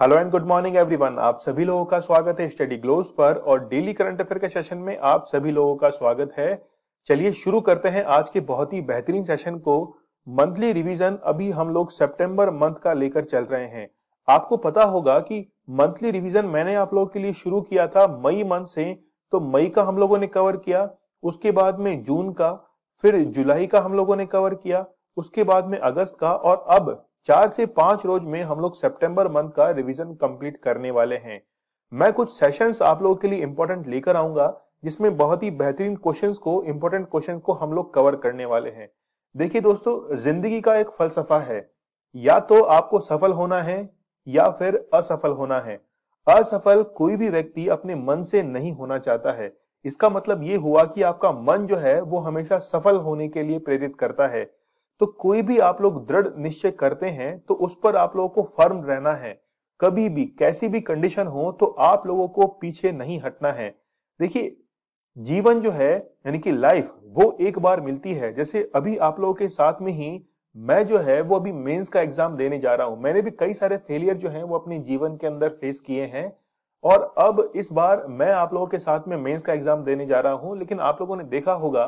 hello and good morning everyone आप सभी लोगों का स्वागत है स्टडी ग्लोज पर और डेली करंट अफेयर के सेशन में आप सभी लोगों का स्वागत है चलिए शुरू करते हैं आज के बहुत ही बेहतरीन सेशन को मंथली रिवीजन अभी हम लोग सितंबर मंथ का लेकर चल रहे हैं आपको पता होगा कि मंथली रिवीजन मैंने आप लोगों के लिए शुरू किया था मई मंथ से तो मई का हम लोगों ने कवर किया उसके बाद में जून का फिर जुलाई का हम लोगों ने कवर किया उसके बाद में अगस्त का और अब चार से पांच रोज में हम लोग सेप्टेम्बर मंथ का रिविजन कंप्लीट करने वाले हैं मैं कुछ सेशन आप लोगों के लिए इंपॉर्टेंट लेकर आऊंगा जिसमें बहुत ही बेहतरीन क्वेश्चन को इंपॉर्टेंट क्वेश्चन को हम लोग कवर करने वाले हैं देखिए दोस्तों जिंदगी का एक फलसफा है या तो आपको सफल होना है या फिर असफल होना है असफल कोई भी व्यक्ति अपने मन से नहीं होना चाहता है इसका मतलब ये हुआ कि आपका मन जो है वो हमेशा सफल होने के लिए प्रेरित करता है तो कोई भी आप लोग दृढ़ निश्चय करते हैं तो उस पर आप लोगों को फर्म रहना है कभी भी कैसी भी कंडीशन हो तो आप लोगों को पीछे नहीं हटना है देखिए जीवन जो है यानी कि लाइफ वो एक बार मिलती है जैसे अभी आप लोगों के साथ में ही मैं जो है वो अभी मेंस का एग्जाम देने जा रहा हूं मैंने भी कई सारे फेलियर जो है वो अपने जीवन के अंदर फेस किए हैं और अब इस बार मैं आप लोगों के साथ में मेंस का एग्जाम देने जा रहा हूं लेकिन आप लोगों ने देखा होगा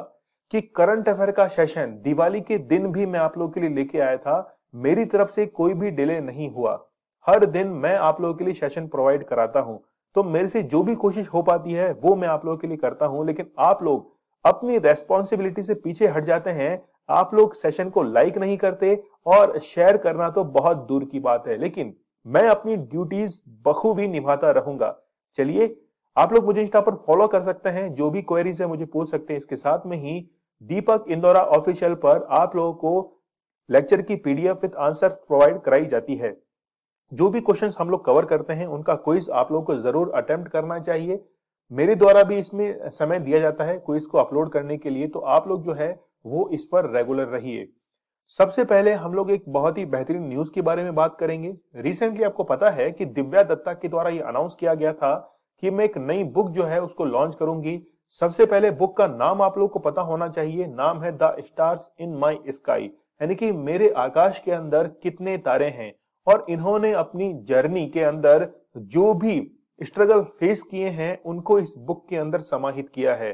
कि करंट अफेयर का सेशन दिवाली के दिन भी मैं आप लोगों के लिए लेके आया था मेरी तरफ से कोई भी डिले नहीं हुआ हर दिन मैं आप लोगों के लिए सेशन प्रोवाइड कराता हूं तो मेरे से जो भी कोशिश हो पाती है वो मैं आप लोगों के लिए करता हूं लेकिन आप लोग अपनी रेस्पॉन्सिबिलिटी से पीछे हट जाते हैं आप लोग सेशन को लाइक नहीं करते और शेयर करना तो बहुत दूर की बात है लेकिन मैं अपनी ड्यूटीज बखूबी निभाता रहूंगा चलिए आप लोग मुझे इंस्टा पर फॉलो कर सकते हैं जो भी क्वेरीज है मुझे पूछ सकते हैं इसके साथ में ही दीपक इंदौरा ऑफिशियल पर आप लोगों को लेक्चर की पीडीएफ विद आंसर प्रोवाइड कराई जाती है जो भी क्वेश्चंस हम लोग कवर करते हैं उनका क्विज आप लोगों को जरूर अटेम्प्ट करना चाहिए मेरे द्वारा भी इसमें समय दिया जाता है क्विज को अपलोड करने के लिए तो आप लोग जो है वो इस पर रेगुलर रहिए सबसे पहले हम लोग एक बहुत ही बेहतरीन न्यूज के बारे में बात करेंगे रिसेंटली आपको पता है कि दिव्या दत्ता के द्वारा ये अनाउंस किया गया था कि मैं एक नई बुक जो है उसको लॉन्च करूंगी सबसे पहले बुक का नाम आप लोग को पता होना चाहिए नाम है the stars in my sky यानी कि मेरे आकाश के अंदर कितने तारे हैं और इन्होंने अपनी जर्नी के अंदर जो भी स्ट्रगल फेस किए हैं उनको इस बुक के अंदर समाहित किया है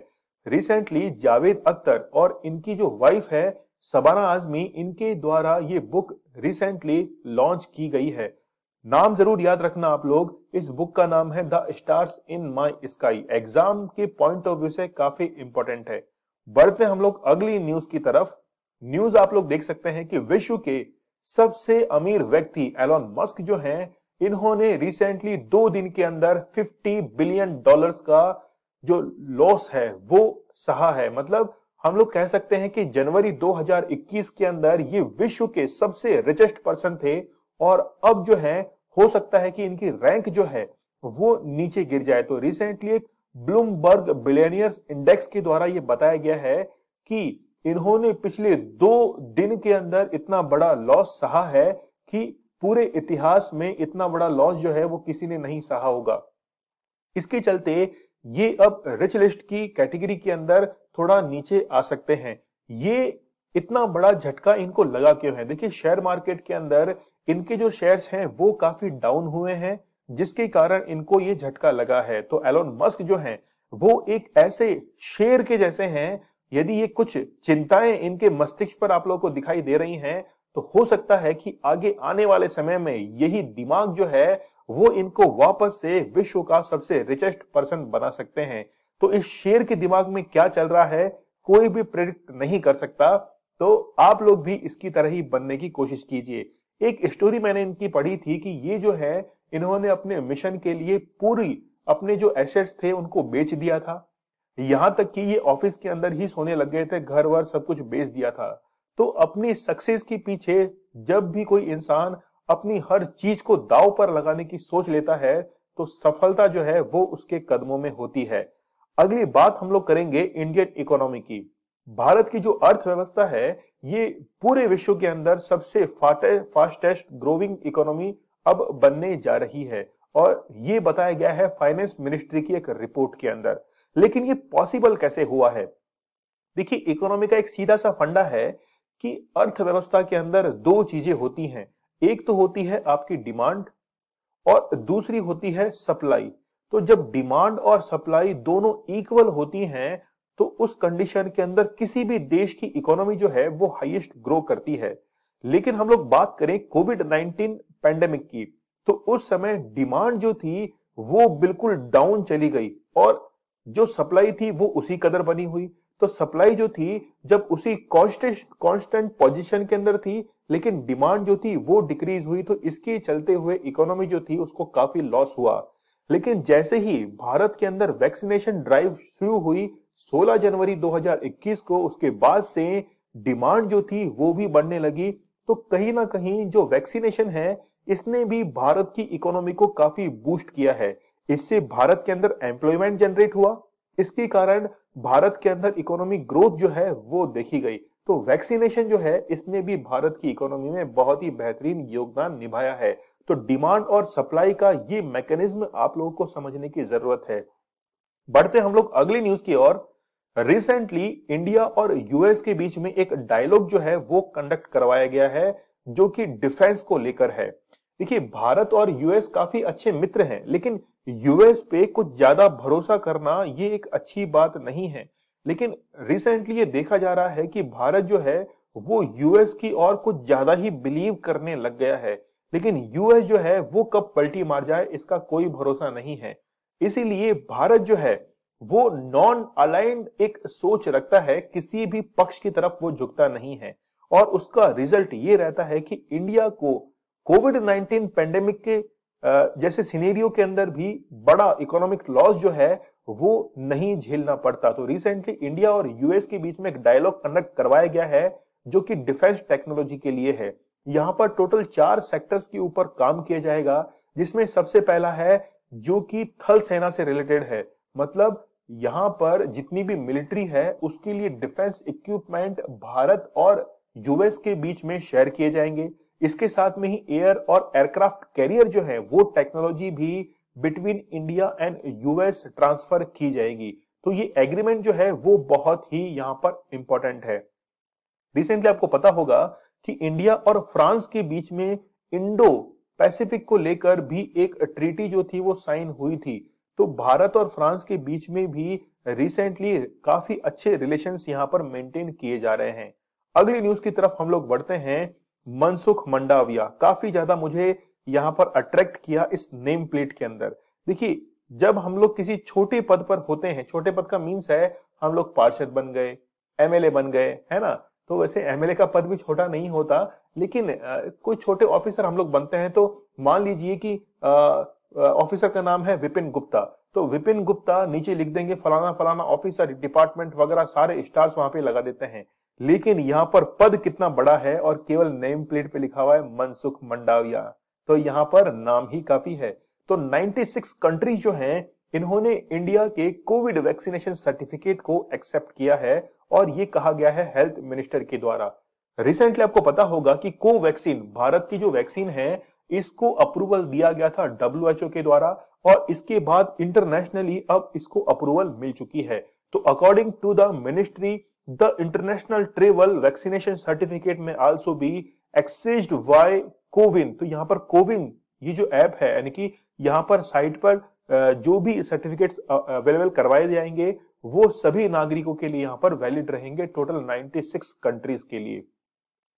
रिसेंटली जावेद अख्तर और इनकी जो वाइफ है सबाना आजमी इनके द्वारा ये बुक रिसेंटली लॉन्च की गई है नाम जरूर याद रखना आप लोग इस बुक का नाम है the stars in my sky exam के पॉइंट ऑफ व्यू से काफी इंपॉर्टेंट है बढ़ते हम लोग अगली न्यूज की तरफ न्यूज आप लोग देख सकते हैं कि विश्व के सबसे अमीर व्यक्ति एलॉन मस्क जो हैं इन्होंने रिसेंटली दो दिन के अंदर 50 बिलियन डॉलर्स का जो लॉस है वो सहा है मतलब हम लोग कह सकते हैं कि जनवरी 2021 के अंदर ये विश्व के सबसे रिचेस्ट पर्सन थे और अब जो है हो सकता है कि इनकी रैंक जो है वो नीचे गिर जाए तो रिसेंटली एक ब्लूमबर्ग बिलेनियर्स इंडेक्स के द्वारा ये बताया गया है कि इन्होंने पिछले दो दिन के अंदर इतना बड़ा लॉस सहा है कि पूरे इतिहास में इतना बड़ा लॉस जो है वो किसी ने नहीं सहा होगा इसके चलते ये अब रिच लिस्ट की कैटेगरी के अंदर थोड़ा नीचे आ सकते हैं ये इतना बड़ा झटका इनको लगा क्यों है देखिए शेयर मार्केट के अंदर इनके जो शेयर्स हैं वो काफी डाउन हुए हैं जिसके कारण इनको ये झटका लगा है तो एलोन मस्क जो हैं वो एक ऐसे शेर के जैसे हैं यदि ये कुछ चिंताएं इनके मस्तिष्क पर आप लोगों को दिखाई दे रही हैं तो हो सकता है कि आगे आने वाले समय में यही दिमाग जो है वो इनको वापस से विश्व का सबसे रिचेस्ट पर्सन बना सकते हैं तो इस शेर के दिमाग में क्या चल रहा है कोई भी प्रेडिक्ट नहीं कर सकता तो आप लोग भी इसकी तरह ही बनने की कोशिश कीजिए एक स्टोरी मैंने इनकी पढ़ी थी कि ये जो है इन्होंने अपने मिशन के लिए पूरी अपने जो एसेट्स थे उनको बेच दिया था यहां तक कि ये ऑफिस के अंदर ही सोने लग गए थे घर वर सब कुछ बेच दिया था तो अपनी सक्सेस के पीछे जब भी कोई इंसान अपनी हर चीज को दाव पर लगाने की सोच लेता है तो सफलता जो है वो उसके कदमों में होती है अगली बात हम लोग करेंगे इंडियन इकोनॉमी की भारत की जो अर्थव्यवस्था है ये पूरे विश्व के अंदर सबसे फास्टेस्ट ग्रोविंग इकोनॉमी अब बनने जा रही है और ये बताया गया है फाइनेंस मिनिस्ट्री की एक रिपोर्ट के अंदर लेकिन ये पॉसिबल कैसे हुआ है देखिए इकोनॉमी का एक सीधा सा फंडा है कि अर्थव्यवस्था के अंदर दो चीजें होती हैं एक तो होती है आपकी डिमांड और दूसरी होती है सप्लाई तो जब डिमांड और सप्लाई दोनों इक्वल होती हैं तो उस कंडीशन के अंदर किसी भी देश की इकोनॉमी जो है वो हाईएस्ट ग्रो करती है लेकिन हम लोग बात करें कोविड नाइनटीन पैंडेमिक की तो उस समय डिमांड जो थी वो बिल्कुल डाउन चली गई और जो सप्लाई थी वो उसी कदर बनी हुई तो सप्लाई जो थी जब उसी कांस्टेंट पोजीशन के अंदर थी लेकिन डिमांड जो थी वो डिक्रीज हुई तो इसके चलते हुए इकोनॉमी जो थी उसको काफी लॉस हुआ लेकिन जैसे ही भारत के अंदर वैक्सीनेशन ड्राइव शुरू हुई 16 जनवरी 2021 को उसके बाद से डिमांड जो थी वो भी बढ़ने लगी तो कहीं ना कहीं जो वैक्सीनेशन है इसने भी भारत की इकोनॉमी को काफी बूस्ट किया है इससे भारत के अंदर एम्प्लॉयमेंट जनरेट हुआ इसके कारण भारत के अंदर इकोनॉमी ग्रोथ जो है वो देखी गई तो वैक्सीनेशन जो है इसने भी भारत की इकोनॉमी में बहुत ही बेहतरीन योगदान निभाया है तो डिमांड और सप्लाई का ये मैकेनिज्म आप लोगों को समझने की जरूरत है बढ़ते हम लोग अगली न्यूज की ओर रिसेंटली इंडिया और यूएस के बीच में एक डायलॉग जो है वो कंडक्ट करवाया गया है जो कि डिफेंस को लेकर है देखिए भारत और यूएस काफी अच्छे मित्र हैं लेकिन यूएस पे कुछ ज्यादा भरोसा करना ये एक अच्छी बात नहीं है लेकिन रिसेंटली ये देखा जा रहा है कि भारत जो है वो यूएस की और कुछ ज्यादा ही बिलीव करने लग गया है लेकिन यूएस जो है वो कब पलटी मार जाए इसका कोई भरोसा नहीं है इसीलिए भारत जो है वो नॉन अलाइंड एक सोच रखता है किसी भी पक्ष की तरफ वो झुकता नहीं है और उसका रिजल्ट ये रहता है कि इंडिया को कोविड नाइनटीन पेंडेमिक के जैसे सिनेरियो के अंदर भी बड़ा इकोनॉमिक लॉस जो है वो नहीं झेलना पड़ता तो रिसेंटली इंडिया और यूएस के बीच में एक डायलॉग कंडक्ट करवाया गया है जो कि डिफेंस टेक्नोलॉजी के लिए है यहां पर टोटल चार सेक्टर्स के ऊपर काम किया जाएगा जिसमें सबसे पहला है जो कि थल सेना से रिलेटेड है मतलब यहां पर जितनी भी मिलिट्री है उसके लिए डिफेंस इक्विपमेंट भारत और यूएस के बीच में शेयर किए जाएंगे इसके साथ में ही एयर और एयरक्राफ्ट कैरियर जो है वो टेक्नोलॉजी भी between India and US transfer की जाएगी तो ये एग्रीमेंट जो है वो बहुत ही यहाँ पर इंपॉर्टेंट है रिसेंटली आपको पता होगा कि इंडिया और फ्रांस के बीच में इंडो पैसिफिक को लेकर भी एक ट्रीटी जो थी वो साइन हुई थी तो भारत और फ्रांस के बीच में भी रिसेंटली काफी अच्छे रिलेशन यहाँ पर मेंटेन किए जा रहे हैं अगली न्यूज की तरफ हम लोग बढ़ते हैं मनसुख मंडाविया काफी ज्यादा मुझे यहाँ पर अट्रैक्ट किया इस नेम प्लेट के अंदर देखिए जब हम लोग किसी छोटे पद पर होते हैं छोटे पद का मीन्स है हम लोग पार्षद बन गए एमएलए बन गए है ना तो वैसे एमएलए का पद भी छोटा नहीं होता लेकिन कोई छोटे ऑफिसर हम लोग बनते हैं तो मान लीजिए कि ऑफिसर का नाम है विपिन गुप्ता तो विपिन गुप्ता नीचे लिख देंगे फलाना फलाना ऑफिसर डिपार्टमेंट वगैरह सारे स्टार्स वहां पे लगा देते हैं लेकिन यहाँ पर पद कितना बड़ा है और केवल नेम प्लेट पे लिखा हुआ है मनसुख मंडाविया तो यहाँ पर नाम ही काफी है तो 96 कंट्रीज जो हैं इन्होंने इंडिया के कोविड वैक्सीनेशन सर्टिफिकेट को एक्सेप्ट किया है और ये कहा गया है हेल्थ मिनिस्टर के द्वारा रिसेंटली आपको पता होगा कि कोवैक्सीन भारत की जो वैक्सीन है इसको अप्रूवल दिया गया था डब्ल्यू के द्वारा और इसके बाद इंटरनेशनली अब इसको अप्रूवल मिल चुकी है तो according to the ministry the international travel vaccination certificate में also be accessed by CoWIN तो यहाँ पर कोविन ये जो ऐप है यानी कि यहाँ पर साइट पर जो भी सर्टिफिकेट्स अवेलेबल करवाए जाएंगे वो सभी नागरिकों के लिए यहाँ पर वैलिड रहेंगे टोटल 96 कंट्रीज के लिए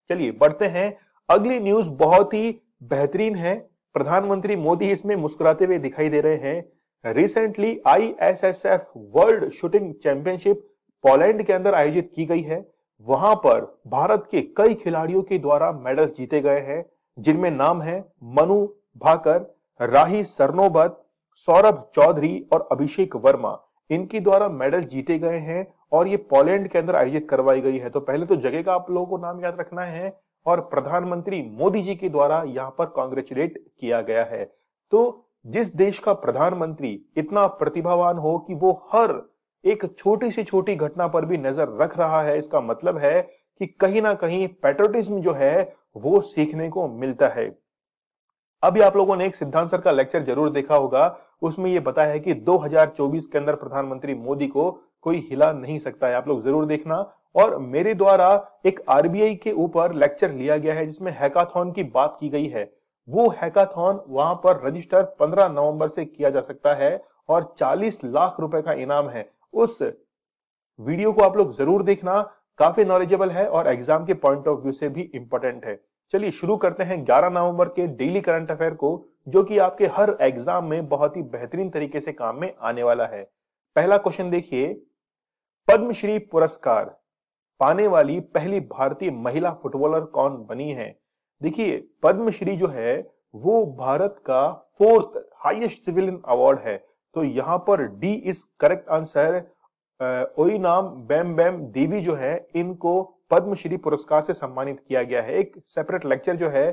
चलिए बढ़ते हैं अगली न्यूज बहुत ही बेहतरीन है प्रधानमंत्री मोदी इसमें मुस्कुराते हुए दिखाई दे रहे हैं recently I S S F world shooting championship Poland के अंदर आयोजित की गई है वहां पर भारत के कई खिलाड़ियों के द्वारा मेडल जीते गए हैं जिनमें नाम है मनु भाकर राही सरनोबत सौरभ चौधरी और अभिषेक वर्मा इनके द्वारा मेडल जीते गए हैं और ये पोलैंड के अंदर आयोजित करवाई गई है तो पहले तो जगह का आप लोगों को नाम याद रखना है और प्रधानमंत्री मोदी जी के द्वारा यहाँ पर कॉन्ग्रेचुलेट किया गया है तो जिस देश का प्रधानमंत्री इतना प्रतिभावान हो कि वो हर एक छोटी से छोटी घटना पर भी नजर रख रहा है इसका मतलब है कि कहीं ना कहीं पेट्रोटिज्म जो है वो सीखने को मिलता है अभी आप लोगों ने एक सिद्धांत सर का लेक्चर जरूर देखा होगा उसमें ये बताया है कि 2024 के अंदर प्रधानमंत्री मोदी को कोई हिला नहीं सकता है आप लोग जरूर देखना और मेरे द्वारा एक आरबीआई के ऊपर लेक्चर लिया गया है जिसमें हैकाथॉन की बात की गई है वो हैकाथॉन वहां पर रजिस्टर 15 नवंबर से किया जा सकता है और 40 लाख रुपए का इनाम है उस वीडियो को आप लोग जरूर देखना काफी नॉलेजेबल है और एग्जाम के पॉइंट ऑफ व्यू से भी इंपॉर्टेंट है चलिए शुरू करते हैं 11 नवंबर के डेली करंट अफेयर को जो कि आपके हर एग्जाम में बहुत ही बेहतरीन तरीके से काम में आने वाला है पहला क्वेश्चन देखिए पद्मश्री पुरस्कार पाने वाली पहली भारतीय महिला फुटबॉलर कौन बनी है देखिए पद्मश्री जो है वो भारत का फोर्थ हाईएस्ट सिविलियन अवार्ड है तो यहां पर डी इज करेक्ट आंसर ओई नाम बैम बैम देवी जो है इनको पद्मश्री पुरस्कार से सम्मानित किया गया है एक सेपरेट लेक्चर जो है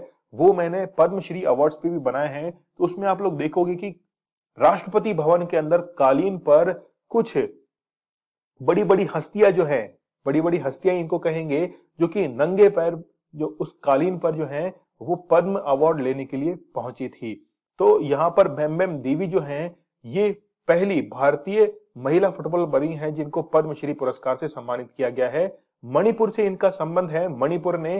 वो मैंने पद्मश्री अवार्ड्स पे भी बनाए हैं तो उसमें आप लोग देखोगे कि राष्ट्रपति भवन के अंदर कालीन पर कुछ बड़ी बड़ी हस्तियां जो है बड़ी बड़ी हस्तियां इनको कहेंगे जो कि नंगे पैर जो उस कालीन पर जो है वो पद्म अवार्ड लेने के लिए पहुंची थी तो यहाँ पर मैम मैम देवी जो है ये पहली भारतीय महिला फुटबॉल बनी हैं जिनको पद्मश्री पुरस्कार से सम्मानित किया गया है मणिपुर से इनका संबंध है मणिपुर ने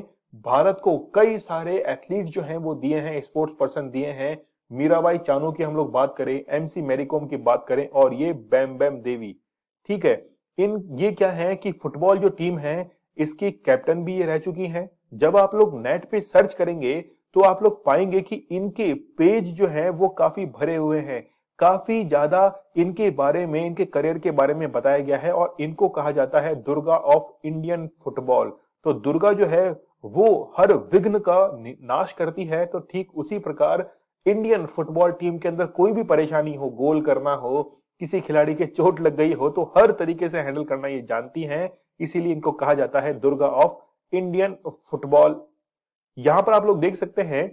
भारत को कई सारे एथलीट जो हैं वो दिए हैं स्पोर्ट्स पर्सन दिए हैं मीराबाई चानू की हम लोग बात करें एमसी मैरीकॉम की बात करें और ये बैम बैम देवी ठीक है इन ये क्या है कि फुटबॉल जो टीम है इसकी कैप्टन भी ये रह चुकी हैं जब आप लोग नेट पे सर्च करेंगे तो आप लोग पाएंगे कि इनके पेज जो है वो काफी भरे हुए हैं काफी ज्यादा इनके बारे में इनके करियर के बारे में बताया गया है और इनको कहा जाता है दुर्गा ऑफ इंडियन फुटबॉल तो दुर्गा जो है वो हर विघ्न का नाश करती है तो ठीक उसी प्रकार इंडियन फुटबॉल टीम के अंदर कोई भी परेशानी हो गोल करना हो किसी खिलाड़ी के चोट लग गई हो तो हर तरीके से हैंडल करना ये जानती हैं इसीलिए इनको कहा जाता है दुर्गा ऑफ इंडियन फुटबॉल यहां पर आप लोग देख सकते हैं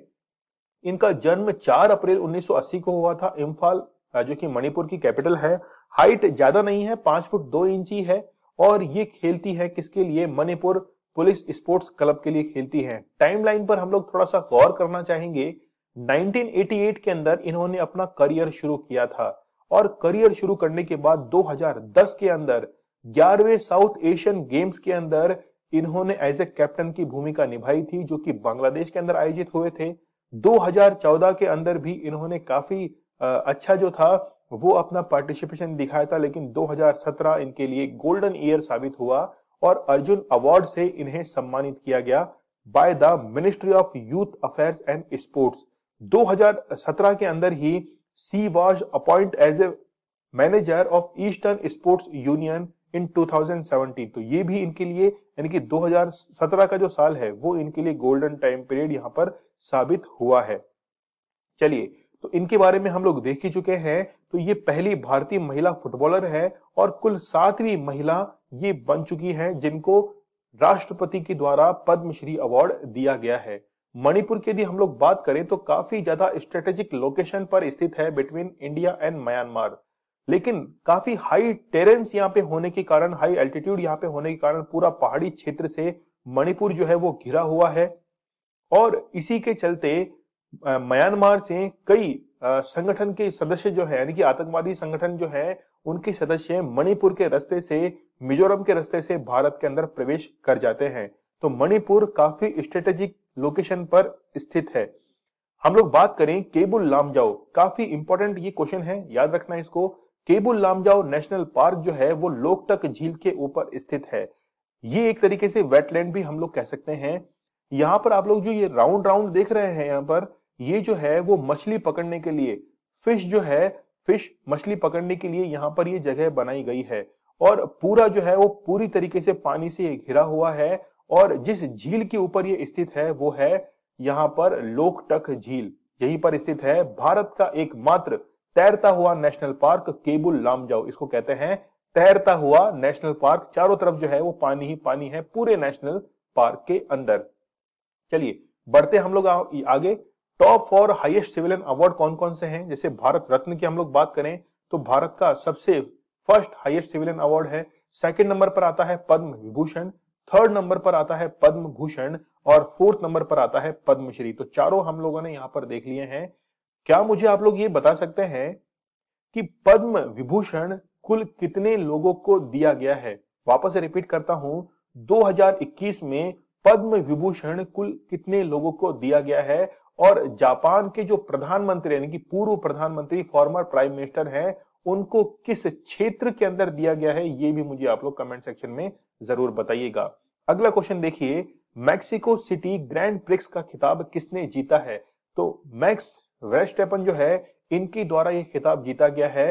इनका जन्म 4 अप्रैल 1980 को हुआ था इम्फाल जो कि मणिपुर की कैपिटल है हाइट ज्यादा नहीं है पांच फुट दो इंच ही है और ये खेलती है किसके लिए मणिपुर पुलिस स्पोर्ट्स क्लब के लिए खेलती है टाइमलाइन पर हम लोग थोड़ा सा गौर करना चाहेंगे 1988 के अंदर इन्होंने अपना करियर शुरू किया था और करियर शुरू करने के बाद 2010 के अंदर ग्यारहवें साउथ एशियन गेम्स के अंदर इन्होंने एज ए कैप्टन की भूमिका निभाई थी जो कि बांग्लादेश के अंदर आयोजित हुए थे 2014 के अंदर भी इन्होंने काफी अच्छा जो था वो अपना पार्टिसिपेशन दिखाया था लेकिन 2017 इनके लिए गोल्डन ईयर साबित हुआ और अर्जुन अवार्ड से इन्हें सम्मानित किया गया by the ministry of youth affairs and sports 2017 के अंदर ही she was appoint as a manager of eastern sports union in 2017 तो ये भी इनके लिए यानी कि 2017 का जो साल है वो इनके लिए गोल्डन टाइम पीरियड यहाँ पर साबित हुआ है चलिए तो इनके बारे में हम लोग देख ही चुके हैं तो ये पहली भारतीय महिला फुटबॉलर है और कुल सातवीं महिला ये बन चुकी है जिनको राष्ट्रपति के द्वारा पद्मश्री अवार्ड दिया गया है मणिपुर की यदि हम लोग बात करें तो काफी ज्यादा स्ट्रेटेजिक लोकेशन पर स्थित है बिटवीन इंडिया एंड म्यांमार लेकिन काफी हाई टेरेंस यहाँ पे होने के कारण हाई एल्टीट्यूड यहाँ पे होने के कारण पूरा पहाड़ी क्षेत्र से मणिपुर जो है वो घिरा हुआ है और इसी के चलते म्यांमार से कई संगठन के सदस्य जो है यानी कि आतंकवादी संगठन जो है उनके सदस्य मणिपुर के रास्ते से मिजोरम के रास्ते से भारत के अंदर प्रवेश कर जाते हैं तो मणिपुर काफी स्ट्रेटेजिक लोकेशन पर स्थित है हम लोग बात करें केबुल लामजाओ काफी इंपॉर्टेंट ये क्वेश्चन है याद रखना इसको केबुल लामजाओ नेशनल पार्क जो है वो लोकटक झील के ऊपर स्थित है ये एक तरीके से वेटलैंड भी हम लोग कह सकते हैं यहाँ पर आप लोग जो ये राउंड राउंड देख रहे हैं यहाँ पर ये जो है वो मछली पकड़ने के लिए फिश जो है फिश मछली पकड़ने के लिए यहाँ पर ये जगह बनाई गई है और पूरा जो है वो पूरी तरीके से पानी से घिरा हुआ है और जिस झील के ऊपर ये स्थित है वो है यहाँ पर लोकटक झील यहीं पर स्थित है भारत का एकमात्र तैरता हुआ नेशनल पार्क केबुल लामजाओ इसको कहते हैं तैरता हुआ नेशनल पार्क चारों तरफ जो है वो पानी ही पानी है पूरे नेशनल पार्क के अंदर चलिए बढ़ते हम लोग आगे top four highest civilian award कौन कौन से हैं जैसे भारत रत्न की हम लोग बात करें तो भारत का सबसे फर्स्ट हाईएस्ट सिविलियन अवार्ड है सेकंड नंबर पर आता है पद्म विभूषण थर्ड नंबर पर आता है पद्म भूषण और फोर्थ नंबर पर आता है पद्मश्री तो चारों हम लोगों ने यहां पर देख लिए हैं क्या मुझे आप लोग ये बता सकते हैं कि पद्म विभूषण कुल कितने लोगों को दिया गया है वापस रिपीट करता हूं 2021 में पद्म विभूषण कुल कितने लोगों को दिया गया है और जापान के जो प्रधानमंत्री यानी कि पूर्व प्रधानमंत्री फॉर्मर प्राइम मिनिस्टर हैं उनको किस क्षेत्र के अंदर दिया गया है ये भी मुझे आप लोग कमेंट सेक्शन में जरूर बताइएगा अगला क्वेश्चन देखिए मैक्सिको सिटी ग्रैंड प्रिक्स का खिताब किसने जीता है तो मैक्स वेस्टेपन जो है इनके द्वारा ये खिताब जीता गया है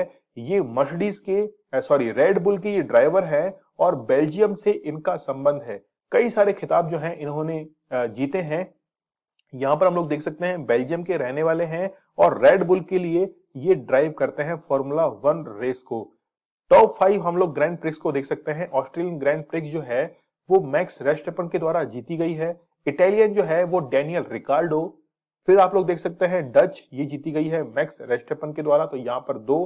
ये मर्सिडीज के सॉरी रेड बुल के ये ड्राइवर है और बेल्जियम से इनका संबंध है कई सारे खिताब जो हैं इन्होंने जीते हैं यहां पर हम लोग देख सकते हैं बेल्जियम के रहने वाले हैं और रेड बुल के लिए ये ड्राइव करते हैं फॉर्मूला वन रेस को टॉप फाइव हम लोग ग्रैंड प्रिक्स को देख सकते हैं ऑस्ट्रेलियन ग्रैंड प्रिक्स जो है वो मैक्स रेस्टपन के द्वारा जीती गई है इटालियन जो है वो डेनियल रिकार्डो फिर आप लोग देख सकते हैं डच ये जीती गई है मैक्स रेस्टपन के द्वारा तो यहाँ पर दो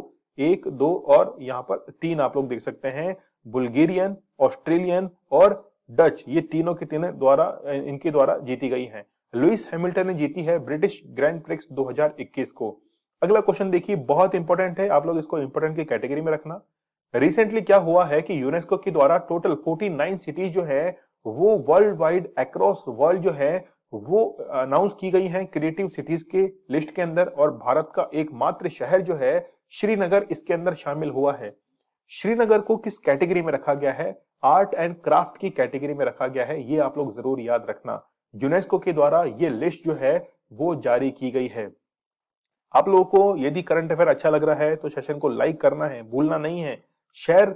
एक दो और यहाँ पर तीन आप लोग देख सकते हैं बुल्गेरियन ऑस्ट्रेलियन और डच ये तीनों के तीनों द्वारा इनके द्वारा जीती गई है लुइस हैमिल्टन ने जीती है ब्रिटिश ग्रैंड प्रिक्स 2021 को अगला क्वेश्चन देखिए बहुत इंपॉर्टेंट है आप लोग इसको इंपॉर्टेंट की कैटेगरी में रखना रिसेंटली क्या हुआ है कि यूनेस्को के द्वारा टोटल 49 सिटीज जो है वो वर्ल्ड वाइड अक्रॉस वर्ल्ड जो है वो अनाउंस की गई हैं क्रिएटिव सिटीज के लिस्ट के अंदर और भारत का एकमात्र शहर जो है श्रीनगर इसके अंदर शामिल हुआ है श्रीनगर को किस कैटेगरी में रखा गया है आर्ट एंड क्राफ्ट की कैटेगरी में रखा गया है ये आप लोग जरूर याद रखना यूनेस्को के द्वारा ये लिस्ट जो है वो जारी की गई है आप लोगों को यदि करंट अफेयर अच्छा लग रहा है तो सेशन को लाइक करना है भूलना नहीं है शेयर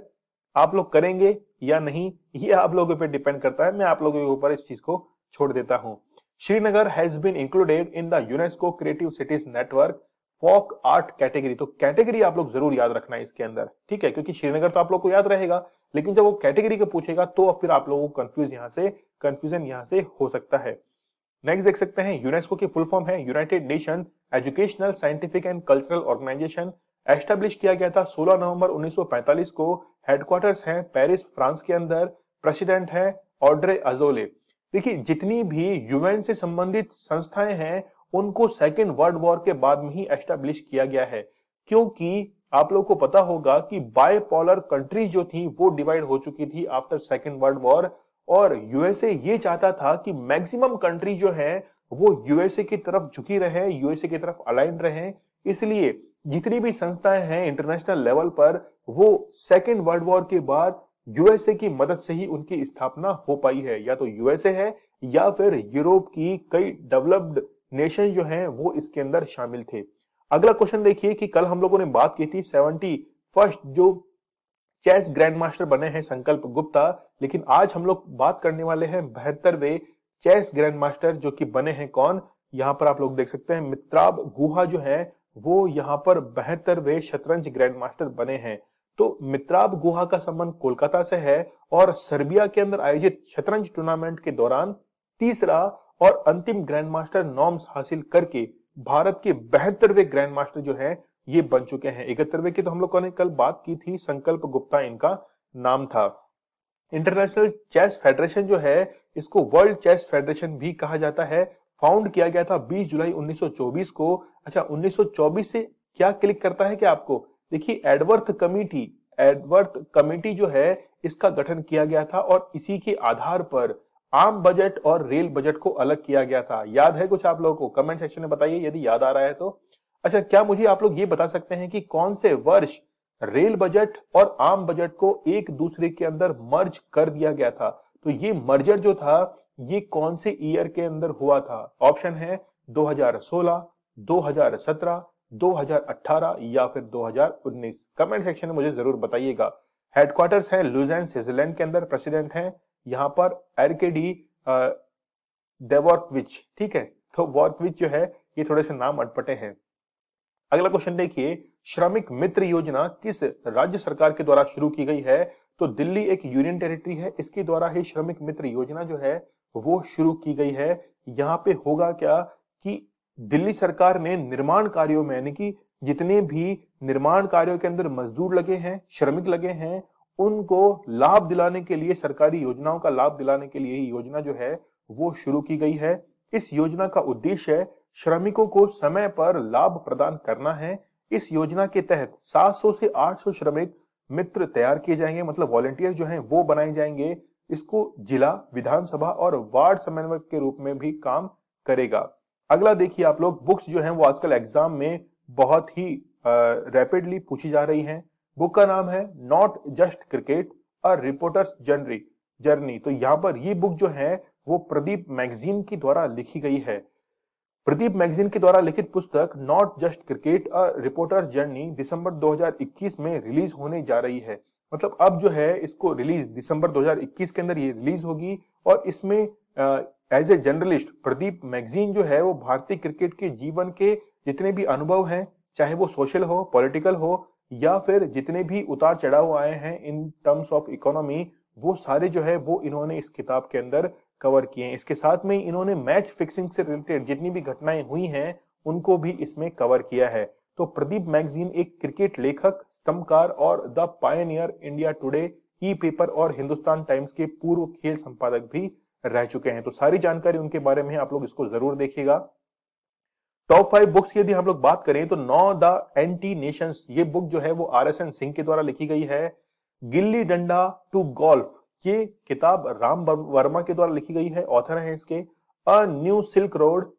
आप लोग करेंगे या नहीं ये आप लोगों पे डिपेंड करता है मैं आप लोगों के ऊपर इस चीज को छोड़ देता हूँ Srinagar has been included in the UNESCO creative cities network folk art category तो कैटेगरी आप लोग जरूर याद रखना है इसके अंदर ठीक है क्योंकि श्रीनगर तो आप लोग को याद रहेगा लेकिन जब वो कैटेगरी का पूछेगा तो फिर आप लोगों को कंफ्यूज यहाँ से कंफ्यूजन यहाँ से हो सकता है नेक्स्ट देख सकते हैं यूनेस्को की फुल फॉर्म है united nation educational scientific and cultural organisation establish किया गया था 16 नवंबर 1945 को हेडक्वार्टर्स है पेरिस फ्रांस के अंदर प्रेसिडेंट है ऑड्रे अजोले देखिए जितनी भी यूएन से संबंधित संस्थाएं हैं उनको सेकेंड वर्ल्ड वॉर के बाद में ही एस्टेब्लिश किया गया है क्योंकि आप लोगों को पता होगा कि बायपोलर कंट्रीज जो थी वो डिवाइड हो चुकी थी आफ्टर सेकेंड वर्ल्ड वॉर और यूएसए ये चाहता था कि मैक्सिमम कंट्री जो है वो यूएसए की तरफ झुकी रहे यूएसए की तरफ अलाइन रहे इसलिए जितनी भी संस्थाएं हैं इंटरनेशनल लेवल पर वो सेकेंड वर्ल्ड वॉर के बाद यूएसए की मदद से ही उनकी स्थापना हो पाई है या तो यूएसए है या फिर यूरोप की कई डेवलप्ड नेशन जो हैं वो इसके अंदर शामिल थे अगला क्वेश्चन देखिए कि कल हम लोगों ने बात की थी सेवेंटी फर्स्ट जो चेस ग्रैंड मास्टर बने हैं संकल्प गुप्ता लेकिन आज हम लोग बात करने वाले हैं बहत्तरवे चेस ग्रैंड मास्टर जो कि बने हैं कौन यहाँ पर आप लोग देख सकते हैं मित्राब गुहा जो है वो यहाँ पर बेहतर वे शतरंज ग्रैंड मास्टर बने हैं तो मित्राब गुहा का संबंध कोलकाता से है और सर्बिया के अंदर आयोजित शतरंज टूर्नामेंट के दौरान तीसरा और अंतिम ग्रैंड मास्टर नॉम्स हासिल करके भारत के बेहतरवे ग्रैंड मास्टर जो है ये बन चुके हैं इकहत्तरवे की तो हम लोग ने कल बात की थी संकल्प गुप्ता इनका नाम था इंटरनेशनल चेस फेडरेशन जो है इसको वर्ल्ड चेस फेडरेशन भी कहा जाता है फाउंड किया गया था 20 जुलाई 1924 को अच्छा 1924 से क्या क्लिक करता है कि आपको देखिए एडवर्थ कमिटी एडवर्थ कमिटी जो है इसका गठन किया गया था और इसी के आधार पर आम बजट और रेल बजट को अलग किया गया था याद है कुछ आप लोगों को कमेंट सेक्शन में बताइए यदि याद आ रहा है तो अच्छा क्या मुझे आप लोग ये बता सकते हैं कि कौन से वर्ष रेल बजट और आम बजट को एक दूसरे के अंदर मर्ज कर दिया गया था तो ये मर्जर जो था ये कौन से ईयर के अंदर हुआ था ऑप्शन है 2016, 2017, 2018 या फिर 2019 कमेंट सेक्शन में मुझे जरूर बताइएगा हेडक्वार्टर्स है लुजैन स्विट्जरलैंड के अंदर प्रेसिडेंट है यहाँ पर एरकेडी देवॉर्कविच ठीक है तो वॉर्कविच जो है ये थोड़े से नाम अटपटे हैं अगला क्वेश्चन देखिए श्रमिक मित्र योजना किस राज्य सरकार के द्वारा शुरू की गई है तो दिल्ली एक यूनियन टेरिटरी है इसके द्वारा ही श्रमिक मित्र योजना जो है वो शुरू की गई है यहाँ पे होगा क्या कि दिल्ली सरकार ने निर्माण कार्यों में यानी कि जितने भी निर्माण कार्यों के अंदर मजदूर लगे हैं श्रमिक लगे हैं उनको लाभ दिलाने के लिए सरकारी योजनाओं का लाभ दिलाने के लिए योजना जो है वो शुरू की गई है इस योजना का उद्देश्य श्रमिकों को समय पर लाभ प्रदान करना है इस योजना के तहत 700 से 800 श्रमिक मित्र तैयार किए जाएंगे मतलब वॉलेंटियर जो हैं वो बनाए जाएंगे इसको जिला विधानसभा और वार्ड समन्वयक के रूप में भी काम करेगा अगला देखिए आप लोग बुक्स जो हैं वो आजकल एग्जाम में बहुत ही रैपिडली पूछी जा रही हैं बुक का नाम है not just cricket a reporter's journey journey तो यहाँ पर ये बुक जो है वो प्रदीप मैगजीन की द्वारा लिखी गई है प्रदीप मैगजीन के द्वारा लिखित पुस्तक not just cricket a reporter's journey दिसंबर 2021 में रिलीज होने जा रही है मतलब अब जो है इसको रिलीज दिसंबर 2021 के अंदर ये रिलीज होगी और इसमें as a journalist Pradeep Magazine जो है वो भारतीय क्रिकेट के जीवन के जितने भी अनुभव हैं चाहे वो सोशल हो पॉलिटिकल हो या फिर जितने भी उतार चढ़ाव आए हैं इन टर्म्स ऑफ इकोनॉमी वो सारे जो है वो इन्होंने इस किताब के अंदर कवर किए हैं इसके साथ में इन्होंने मैच फिक्सिंग से रिलेटेड जितनी भी घटनाएं हुई हैं उनको भी इसमें कवर किया है तो प्रदीप मैगजीन एक क्रिकेट लेखक स्तंभकार और the Pioneer India Today e paper और हिंदुस्तान टाइम्स के पूर्व खेल संपादक भी रह चुके हैं तो सारी जानकारी उनके बारे में आप लोग इसको जरूर देखिएगा टॉप फाइव बुक्स की यदि हम लोग बात करें तो नौ द एंटी नेशन ये बुक जो है वो आर एस एन सिंह के द्वारा लिखी गई है गिल्ली डंडा टू गोल्फ ये किताब राम वर्मा के द्वारा लिखी गई है ऑथर है इसके a new silk road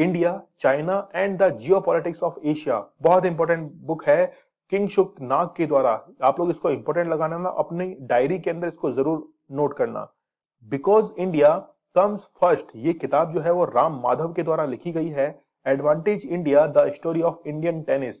India China and the politics of Asia बहुत इंपॉर्टेंट बुक है किंग शुक नाग के द्वारा आप लोग इसको इंपॉर्टेंट लगाना ना अपनी डायरी के अंदर इसको जरूर नोट करना बिकॉज इंडिया कम्स फर्स्ट ये किताब जो है वो राम माधव के द्वारा लिखी गई है advantage India the story of Indian tennis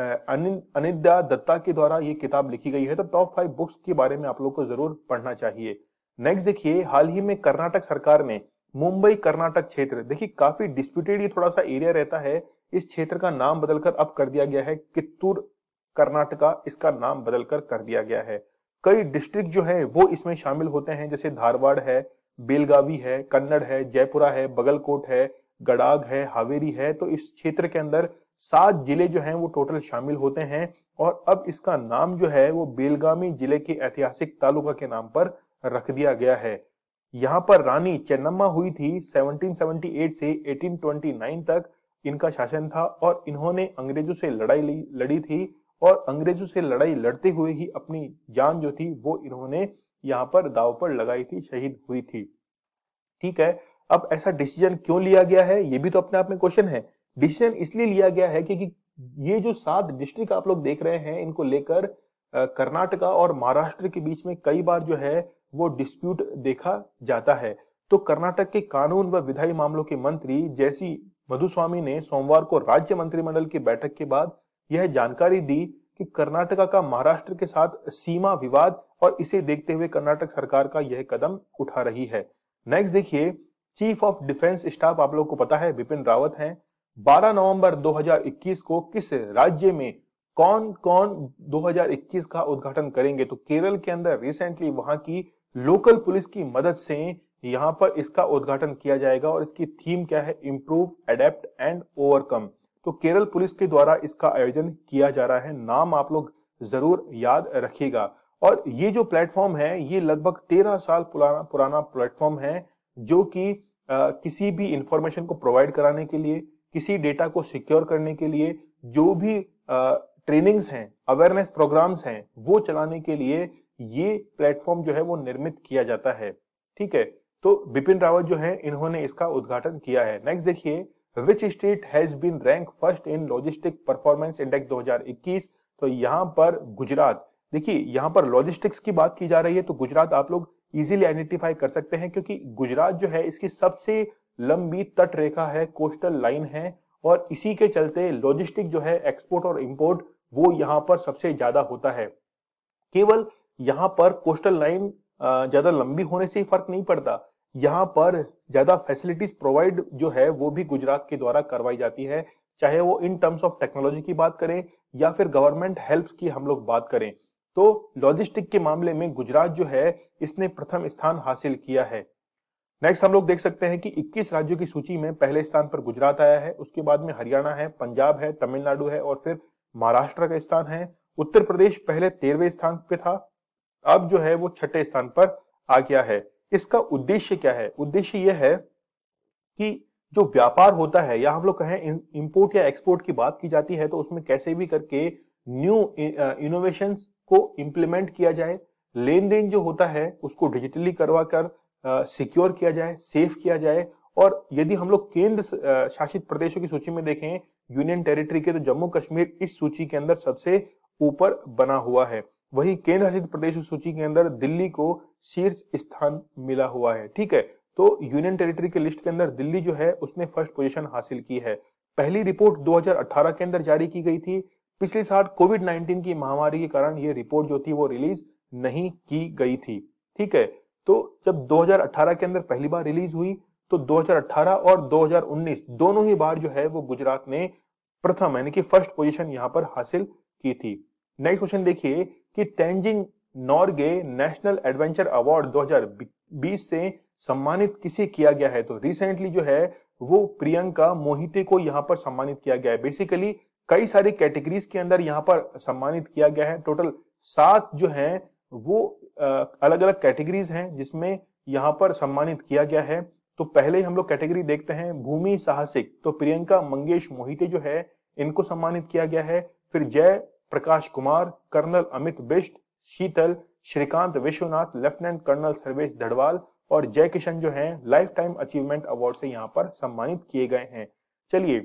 Anindya Dutta के द्वारा ये किताब लिखी गई है तो टॉप फाइव बुक्स के बारे में आप लोग को जरूर पढ़ना चाहिए नेक्स्ट देखिए हाल ही में कर्नाटक सरकार ने मुंबई कर्नाटक क्षेत्र देखिए काफी डिस्प्यूटेड ये थोड़ा सा एरिया रहता है इस क्षेत्र का नाम बदलकर अब कर दिया गया है कित्तूर कर्नाटका इसका नाम बदलकर कर दिया गया है कई डिस्ट्रिक्ट जो है वो इसमें शामिल होते हैं जैसे धारवाड़ है बेलगावी है कन्नड़ है जयपुरा है बगलकोट है गडाग है हावेरी है तो इस क्षेत्र के अंदर सात जिले जो हैं वो टोटल शामिल होते हैं और अब इसका नाम जो है वो बेलगामी जिले के ऐतिहासिक तालुका के नाम पर रख दिया गया है यहाँ पर रानी चेन्नम्मा हुई थी 1778 से 1829 तक इनका शासन था और इन्होंने अंग्रेजों से लड़ाई लड़ी थी और अंग्रेजों से लड़ाई लड़ते हुए ही अपनी जान जो थी वो इन्होंने यहाँ पर दाव पर लगाई थी शहीद हुई थी ठीक है अब ऐसा डिसीजन क्यों लिया गया है ये भी तो अपने आप में क्वेश्चन है डिसीजन इसलिए लिया गया है क्योंकि ये जो सात डिस्ट्रिक्ट आप लोग देख रहे हैं इनको लेकर कर्नाटका और महाराष्ट्र के बीच में कई बार जो है वो डिस्प्यूट देखा जाता है तो कर्नाटक के कानून व विधायी मामलों के मंत्री जैसी मधुस्वामी ने सोमवार को राज्य मंत्रिमंडल की बैठक के बाद यह जानकारी दी कि कर्नाटका का महाराष्ट्र के साथ सीमा विवाद और इसे देखते हुए कर्नाटक सरकार का यह कदम उठा रही है नेक्स्ट देखिए चीफ ऑफ डिफेंस स्टाफ आप लोग को पता है बिपिन रावत हैं 12 नवंबर 2021 को किस राज्य में कौन कौन 2021 का उद्घाटन करेंगे तो केरल के अंदर रिसेंटली वहां की लोकल पुलिस की मदद से यहाँ पर इसका उद्घाटन किया जाएगा और इसकी थीम क्या है इम्प्रूव एडेप्ट एंड ओवरकम तो केरल पुलिस के द्वारा इसका आयोजन किया जा रहा है नाम आप लोग जरूर याद रखिएगा और ये जो प्लेटफॉर्म है ये लगभग तेरह साल पुराना पुराना प्लेटफॉर्म है जो कि किसी भी इंफॉर्मेशन को प्रोवाइड कराने के लिए किसी डेटा को सिक्योर करने के लिए जो भी ट्रेनिंग्स हैं अवेयरनेस प्रोग्राम्स हैं वो चलाने के लिए ये प्लेटफॉर्म जो है वो निर्मित किया जाता है ठीक है तो बिपिन रावत जो है इन्होंने इसका उद्घाटन किया है नेक्स्ट देखिए which state has been rank first in logistic performance index 2021 तो यहाँ पर गुजरात देखिए यहाँ पर लॉजिस्टिक्स की बात की जा रही है तो गुजरात आप लोग इजीली आइडेंटिफाई कर सकते हैं क्योंकि गुजरात जो है इसकी सबसे लंबी तट रेखा है कोस्टल लाइन है और इसी के चलते लॉजिस्टिक जो है एक्सपोर्ट और इम्पोर्ट वो यहाँ पर सबसे ज्यादा होता है केवल यहाँ पर कोस्टल लाइन ज्यादा लंबी होने से ही फर्क नहीं पड़ता यहाँ पर ज्यादा फैसिलिटीज प्रोवाइड जो है वो भी गुजरात के द्वारा करवाई जाती है चाहे वो इन टर्म्स ऑफ टेक्नोलॉजी की बात करें या फिर गवर्नमेंट हेल्प की हम लोग बात करें तो लॉजिस्टिक के मामले में गुजरात जो है इसने प्रथम स्थान हासिल किया है नेक्स्ट हम लोग देख सकते हैं कि 21 राज्यों की सूची में पहले स्थान पर गुजरात आया है उसके बाद में हरियाणा है पंजाब है तमिलनाडु है और फिर महाराष्ट्र का स्थान है उत्तर प्रदेश पहले तेरहवें स्थान पे था अब जो है वो छठे स्थान पर आ गया है इसका उद्देश्य क्या है उद्देश्य यह है कि जो व्यापार होता है या हम लोग कहें इंपोर्ट या एक्सपोर्ट की बात की जाती है तो उसमें कैसे भी करके न्यू इनोवेशन uh, को इम्प्लीमेंट किया जाए लेन देन जो होता है उसको डिजिटली करवा कर सिक्योर uh, किया जाए सेफ किया जाए और यदि हम लोग केंद्र uh, शासित प्रदेशों की सूची में देखें यूनियन टेरिटरी के तो जम्मू कश्मीर इस सूची के अंदर सबसे ऊपर बना हुआ है वही केंद्र शासित प्रदेश सूची के अंदर दिल्ली को शीर्ष स्थान मिला हुआ है ठीक है तो यूनियन टेरिटरी के लिस्ट के अंदर दिल्ली जो है उसने फर्स्ट पोजीशन हासिल की है पहली रिपोर्ट 2018 के अंदर जारी की गई थी पिछले साल कोविड 19 की महामारी के कारण ये रिपोर्ट जो थी वो रिलीज नहीं की गई थी ठीक है तो जब 2018 के अंदर पहली बार रिलीज हुई तो 2018 और 2019 दोनों ही बार जो है वो गुजरात ने प्रथम यानी कि फर्स्ट पोजीशन यहां पर हासिल की थी नेक्स्ट क्वेश्चन देखिए कि Tenzing Norgay national adventure award 2020 से सम्मानित किसे किया गया है तो रिसेंटली जो है वो प्रियंका मोहिते को यहाँ पर सम्मानित किया गया है बेसिकली कई सारी कैटेगरीज के अंदर यहाँ पर सम्मानित किया गया है टोटल सात जो है वो अलग अलग कैटेगरीज हैं जिसमें यहाँ पर सम्मानित किया गया है तो पहले हम लोग कैटेगरी देखते हैं भूमि साहसिक तो प्रियंका मंगेश मोहिते जो है इनको सम्मानित किया गया है फिर Jai Prakash Kumar colonel Amit Bisht Sheetal Srikant Vishwanath lieutenant colonel Sarvesh Dhadwal और जय किशन जो है लाइफ टाइम अचीवमेंट अवार्ड से यहाँ पर सम्मानित किए गए हैं चलिए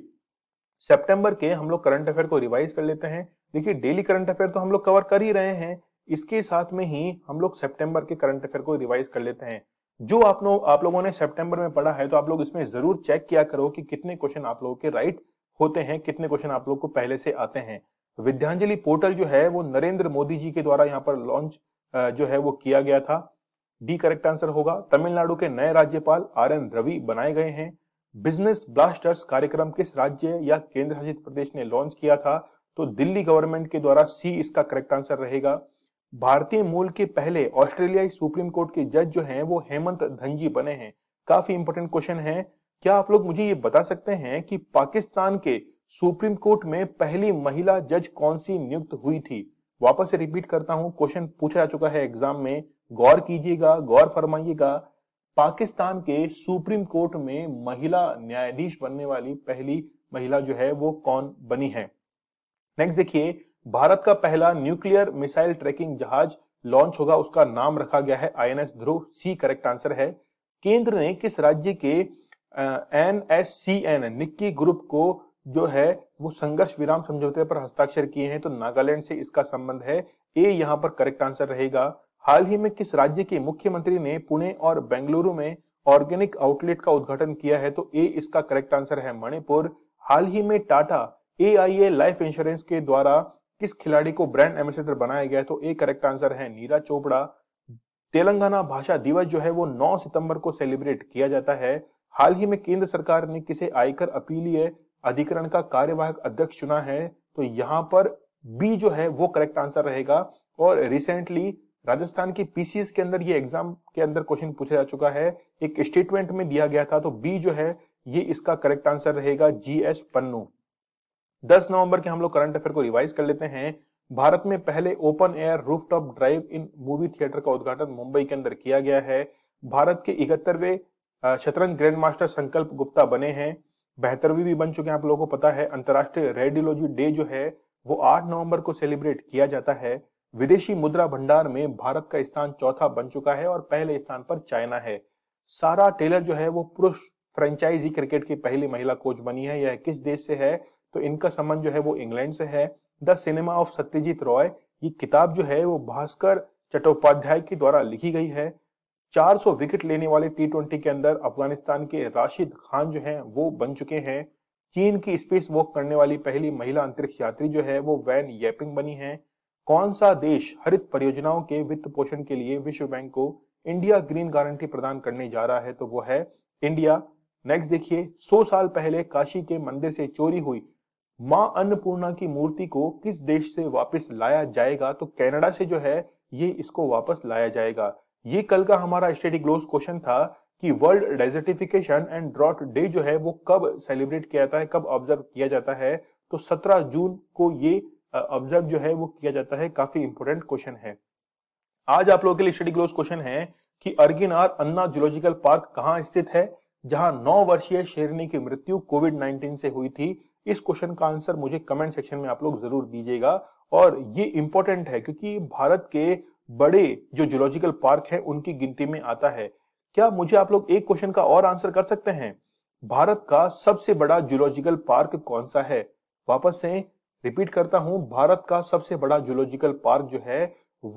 सितंबर के हम लोग करंट अफेयर को रिवाइज कर लेते हैं देखिए डेली करंट अफेयर तो हम लोग कवर कर ही रहे हैं इसके साथ में ही हम लोग सेप्टेम्बर के करंट अफेयर को रिवाइज कर लेते हैं जो आप लोग आप लोगों ने सितंबर में पढ़ा है तो आप लोग इसमें जरूर चेक किया करो कि कितने क्वेश्चन आप लोगों के राइट होते हैं कितने क्वेश्चन आप लोग को पहले से आते हैं विद्यांजलि पोर्टल जो है वो नरेंद्र मोदी जी के द्वारा यहाँ पर लॉन्च जो है वो किया गया था डी करेक्ट आंसर होगा तमिलनाडु के नए राज्यपाल आर एन रवि बनाए गए हैं बिजनेस ब्लास्टर्स कार्यक्रम किस राज्य या केंद्र शासित प्रदेश ने लॉन्च किया था तो दिल्ली गवर्नमेंट के द्वारा सी इसका करेक्ट आंसर रहेगा भारतीय मूल के पहले ऑस्ट्रेलियाई सुप्रीम कोर्ट के जज जो हैं वो हेमंत धनजी बने हैं काफी इंपॉर्टेंट क्वेश्चन है क्या आप लोग मुझे ये बता सकते हैं कि पाकिस्तान के सुप्रीम कोर्ट में पहली महिला जज कौन सी नियुक्त हुई थी वापस से रिपीट करता हूं क्वेश्चन पूछा जा चुका है एग्जाम में गौर कीजिएगा गौर फरमाइएगा पाकिस्तान के सुप्रीम कोर्ट में महिला न्यायाधीश बनने वाली पहली महिला जो है वो कौन बनी है नेक्स्ट देखिए भारत का पहला न्यूक्लियर मिसाइल ट्रैकिंग जहाज लॉन्च होगा उसका नाम रखा गया है आई ध्रुव सी करेक्ट आंसर है केंद्र ने किस राज्य के N S C N Nikki group को जो है वो संघर्ष विराम समझौते पर हस्ताक्षर किए हैं तो नागालैंड से इसका संबंध है ए यहाँ पर करेक्ट आंसर रहेगा हाल ही में किस राज्य के मुख्यमंत्री ने पुणे और बेंगलुरु में ऑर्गेनिक आउटलेट का उद्घाटन किया है तो ए इसका करेक्ट आंसर है मणिपुर हाल ही में Tata A I A life insurance के द्वारा किस खिलाड़ी को ब्रांड एम्बेसडर बनाया गया है तो एक करेक्ट आंसर है नीरा चोपड़ा तेलंगाना भाषा दिवस जो है वो 9 सितंबर को सेलिब्रेट किया जाता है हाल ही में केंद्र सरकार ने किसे आयकर अपीलीय अधिकरण का कार्यवाहक अध्यक्ष चुना है तो यहाँ पर बी जो है वो करेक्ट आंसर रहेगा और रिसेंटली राजस्थान की पीसीएस के अंदर ये एग्जाम के अंदर क्वेश्चन पूछा जा चुका है एक स्टेटमेंट में दिया गया था तो बी जो है ये इसका करेक्ट आंसर रहेगा जी एस पन्नू 10 नवंबर के हम लोग करंट अफेयर को रिवाइज कर लेते हैं भारत में पहले open air rooftop drive in movie theatre का उद्घाटन मुंबई के अंदर किया गया है भारत के इकहत्तरवे शतरंज ग्रैंड मास्टर संकल्प गुप्ता बने हैं बेहतरवी भी बन चुके हैं आप लोगों को पता है अंतर्राष्ट्रीय रेडियोलॉजी डे जो है वो 8 नवंबर को सेलिब्रेट किया जाता है विदेशी मुद्रा भंडार में भारत का स्थान चौथा बन चुका है और पहले स्थान पर चाइना है सारा टेलर जो है वो पुरुष फ्रेंचाइजी क्रिकेट की पहली महिला कोच बनी है यह किस देश से है तो इनका संबंध जो है वो इंग्लैंड से है the cinema of Satyajit Ray ये किताब जो है वो भास्कर चट्टोपाध्याय के द्वारा लिखी गई है 400 विकेट लेने वाले टी ट्वेंटी के अंदर अफगानिस्तान के राशिद खान जो हैं वो बन चुके हैं चीन की स्पेस वॉक करने वाली पहली महिला अंतरिक्ष यात्री जो है वो वैन येपिंग बनी है कौन सा देश हरित परियोजनाओं के वित्त पोषण के लिए विश्व बैंक को इंडिया ग्रीन गारंटी प्रदान करने जा रहा है तो वो है इंडिया नेक्स्ट देखिए 100 साल पहले काशी के मंदिर से चोरी हुई मां अन्नपूर्णा की मूर्ति को किस देश से वापस लाया जाएगा तो कनाडा से जो है ये इसको वापस लाया जाएगा ये कल का हमारा स्टडी ग्लोस क्वेश्चन था कि world desertification and drought day जो है वो कब सेलिब्रेट किया जाता है कब ऑब्जर्व किया जाता है तो 17 जून को ये ऑब्जर्व जो है वो किया जाता है काफी इंपोर्टेंट क्वेश्चन है आज आप लोगों के लिए स्टडी ग्लोस क्वेश्चन है कि अर्गिनार अन्ना जूलॉजिकल पार्क कहाँ स्थित है जहां नौ वर्षीय शेरनी की मृत्यु कोविड 19 से हुई थी इस क्वेश्चन का आंसर मुझे कमेंट सेक्शन में आप लोग जरूर दीजिएगा और ये इंपॉर्टेंट है क्योंकि भारत के बड़े जो जूलॉजिकल पार्क है उनकी गिनती में आता है क्या मुझे आप लोग एक क्वेश्चन का और आंसर कर सकते हैं भारत का सबसे बड़ा जूलॉजिकल पार्क कौन सा है वापस से रिपीट करता हूं भारत का सबसे बड़ा जूलॉजिकल पार्क जो है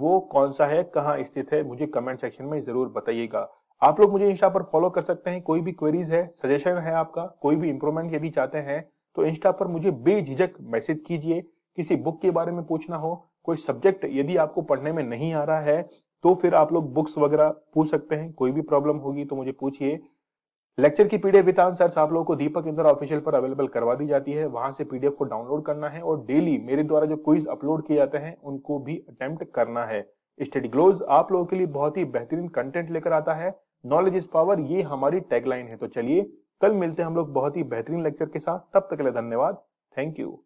वो कौन सा है कहाँ स्थित है मुझे कमेंट सेक्शन में जरूर बताइएगा आप लोग मुझे इंस्टा पर फॉलो कर सकते हैं कोई भी क्वेरीज है सजेशन है आपका कोई भी इंप्रूवमेंट यदि चाहते हैं तो इंस्टा पर मुझे बेझिझक मैसेज कीजिए किसी बुक के बारे में पूछना हो कोई सब्जेक्ट यदि आपको पढ़ने में नहीं आ रहा है तो फिर आप लोग बुक्स वगैरह पूछ सकते हैं कोई भी प्रॉब्लम होगी तो मुझे पूछिए लेक्चर की पीडीएफ विद आंसर्स आप लोगों को दीपक इंद्र ऑफिशियल पर अवेलेबल करवा दी जाती है वहां से पीडीएफ को डाउनलोड करना है और डेली मेरे द्वारा जो क्विज अपलोड किए जाते हैं उनको भी अटेम्प्ट करना है स्टडी ग्लोज आप लोगों के लिए बहुत ही बेहतरीन कंटेंट लेकर आता है नॉलेज इज पावर ये हमारी टैगलाइन है तो चलिए कल मिलते हैं हम लोग बहुत ही बेहतरीन लेक्चर के साथ तब तक के लिए धन्यवाद थैंक यू